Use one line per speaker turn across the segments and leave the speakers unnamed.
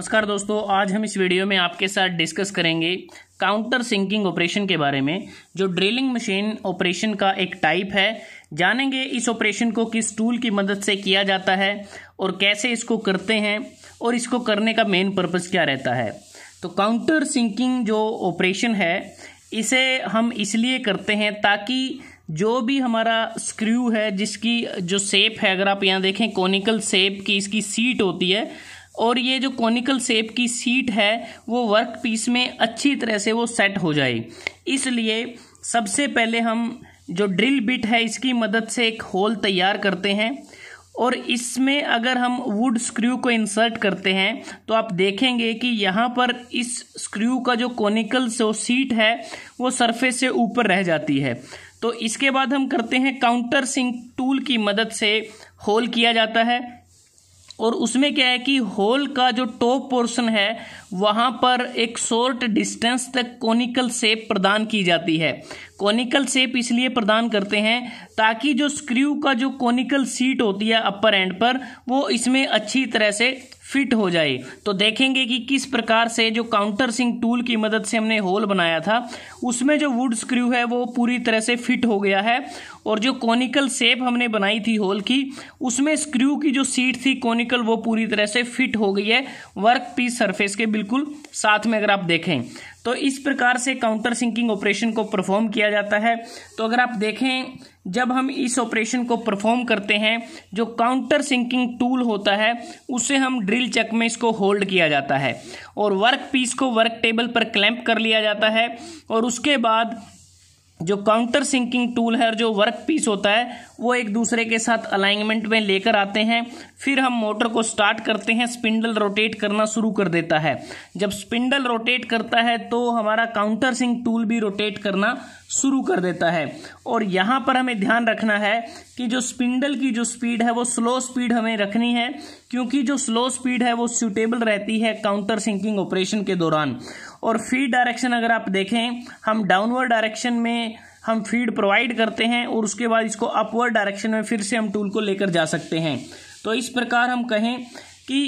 नमस्कार दोस्तों आज हम इस वीडियो में आपके साथ डिस्कस करेंगे काउंटर सिंकिंग ऑपरेशन के बारे में जो ड्रिलिंग मशीन ऑपरेशन का एक टाइप है जानेंगे इस ऑपरेशन को किस टूल की मदद से किया जाता है और कैसे इसको करते हैं और इसको करने का मेन पर्पस क्या रहता है तो काउंटर सिंकिंग जो ऑपरेशन है इसे हम इसलिए करते हैं ताकि जो भी हमारा स्क्रू है जिसकी जो सेप है अगर आप यहाँ देखें कॉनिकल सेप की इसकी सीट होती है और ये जो कॉनिकल सेप की सीट है वो वर्क पीस में अच्छी तरह से वो सेट हो जाए इसलिए सबसे पहले हम जो ड्रिल बिट है इसकी मदद से एक होल तैयार करते हैं और इसमें अगर हम वुड स्क्रू को इंसर्ट करते हैं तो आप देखेंगे कि यहाँ पर इस स्क्रू का जो कॉनिकल जो सीट है वो सरफेस से ऊपर रह जाती है तो इसके बाद हम करते हैं काउंटर सिंक टूल की मदद से होल किया जाता है और उसमें क्या है कि होल का जो टॉप पोर्शन है वहाँ पर एक शॉर्ट डिस्टेंस तक कॉनिकल शेप प्रदान की जाती है कॉनिकल शेप इसलिए प्रदान करते हैं ताकि जो स्क्रू का जो कॉनिकल सीट होती है अपर एंड पर वो इसमें अच्छी तरह से फिट हो जाए तो देखेंगे कि किस प्रकार से जो काउंटर सिंग टूल की मदद से हमने होल बनाया था उसमें जो वुड स्क्रू है वो पूरी तरह से फिट हो गया है और जो कॉनिकल सेप हमने बनाई थी होल की उसमें स्क्रू की जो सीट थी कॉनिकल वो पूरी तरह से फिट हो गई है वर्क पीस सरफेस के बिल्कुल साथ में अगर आप देखें तो इस प्रकार से काउंटर सिंकिंग ऑपरेशन को परफॉर्म किया जाता है तो अगर आप देखें जब हम इस ऑपरेशन को परफॉर्म करते हैं जो काउंटर सिंकिंग टूल होता है उसे हम ड्रिल चक में इसको होल्ड किया जाता है और वर्क पीस को वर्क टेबल पर क्लैंप कर लिया जाता है और उसके बाद जो काउंटर सिंकिंग टूल है और जो वर्क पीस होता है वो एक दूसरे के साथ अलाइनमेंट में लेकर आते हैं फिर हम मोटर को स्टार्ट करते हैं स्पिंडल रोटेट करना शुरू कर देता है जब स्पिंडल रोटेट करता है तो हमारा काउंटर सिंक टूल भी रोटेट करना शुरू कर देता है और यहाँ पर हमें ध्यान रखना है कि जो स्पिंडल की जो स्पीड है वो स्लो स्पीड हमें रखनी है क्योंकि जो स्लो स्पीड है वो सूटेबल रहती है काउंटर सिंकिंग ऑपरेशन के दौरान और फीड डायरेक्शन अगर आप देखें हम डाउनवर्ड डायरेक्शन में हम फीड प्रोवाइड करते हैं और उसके बाद इसको अपवर्ड डायरेक्शन में फिर से हम टूल को लेकर जा सकते हैं तो इस प्रकार हम कहें कि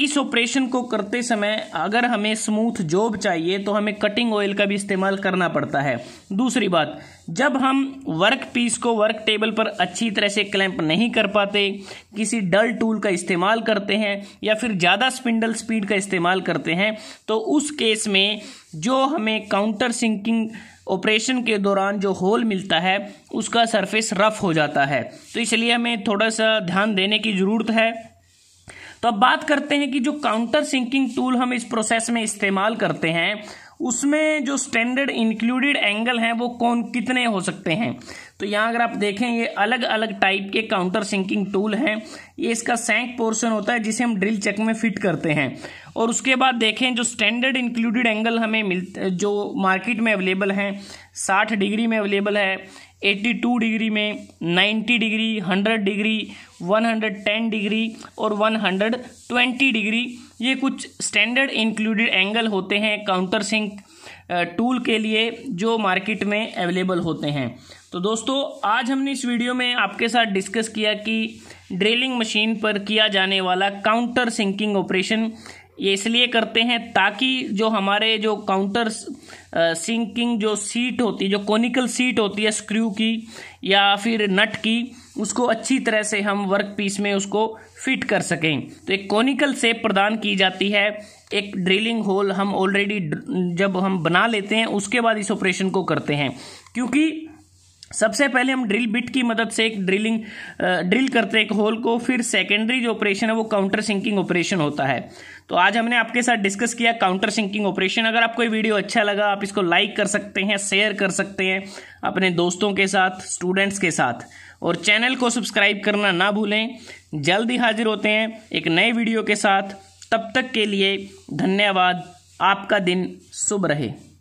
इस ऑपरेशन को करते समय अगर हमें स्मूथ जॉब चाहिए तो हमें कटिंग ऑयल का भी इस्तेमाल करना पड़ता है दूसरी बात जब हम वर्क पीस को वर्क टेबल पर अच्छी तरह से क्लैंप नहीं कर पाते किसी डल टूल का इस्तेमाल करते हैं या फिर ज़्यादा स्पिंडल स्पीड का इस्तेमाल करते हैं तो उस केस में जो हमें काउंटर सिंकिंग ऑपरेशन के दौरान जो होल मिलता है उसका सरफेस रफ़ हो जाता है तो इसलिए हमें थोड़ा सा ध्यान देने की ज़रूरत है तो अब बात करते हैं कि जो काउंटर सिंकिंग टूल हम इस प्रोसेस में इस्तेमाल करते हैं उसमें जो स्टैंडर्ड इंक्लूडेड एंगल हैं वो कौन कितने हो सकते हैं तो यहाँ अगर आप देखें ये अलग अलग टाइप के काउंटर सिंकिंग टूल हैं ये इसका सैंक पोर्शन होता है जिसे हम ड्रिल चेक में फिट करते हैं और उसके बाद देखें जो स्टैंडर्ड इंक्लूडेड एंगल हमें मिल जो मार्केट में अवेलेबल हैं साठ डिग्री में अवेलेबल है 82 डिग्री में 90 डिग्री 100 डिग्री 110 डिग्री और 120 डिग्री ये कुछ स्टैंडर्ड इंक्लूडेड एंगल होते हैं काउंटर सिंक टूल के लिए जो मार्केट में अवेलेबल होते हैं तो दोस्तों आज हमने इस वीडियो में आपके साथ डिस्कस किया कि ड्रिलिंग मशीन पर किया जाने वाला काउंटर सिंकिंग ऑपरेशन ये इसलिए करते हैं ताकि जो हमारे जो काउंटर सिंकिंग जो सीट होती है जो कॉनिकल सीट होती है स्क्रू की या फिर नट की उसको अच्छी तरह से हम वर्क पीस में उसको फिट कर सकें तो एक कॉनिकल सेप प्रदान की जाती है एक ड्रिलिंग होल हम ऑलरेडी जब हम बना लेते हैं उसके बाद इस ऑपरेशन को करते हैं क्योंकि सबसे पहले हम ड्रिल बिट की मदद से एक ड्रिलिंग ड्रिल करते हैं एक होल को फिर सेकेंडरी जो ऑपरेशन है वो काउंटर सिंकिंग ऑपरेशन होता है तो आज हमने आपके साथ डिस्कस किया काउंटर सिंकिंग ऑपरेशन अगर आपको ये वीडियो अच्छा लगा आप इसको लाइक कर सकते हैं शेयर कर सकते हैं अपने दोस्तों के साथ स्टूडेंट्स के साथ और चैनल को सब्सक्राइब करना ना भूलें जल्द ही हाजिर होते हैं एक नए वीडियो के साथ तब तक के लिए धन्यवाद आपका दिन शुभ रहे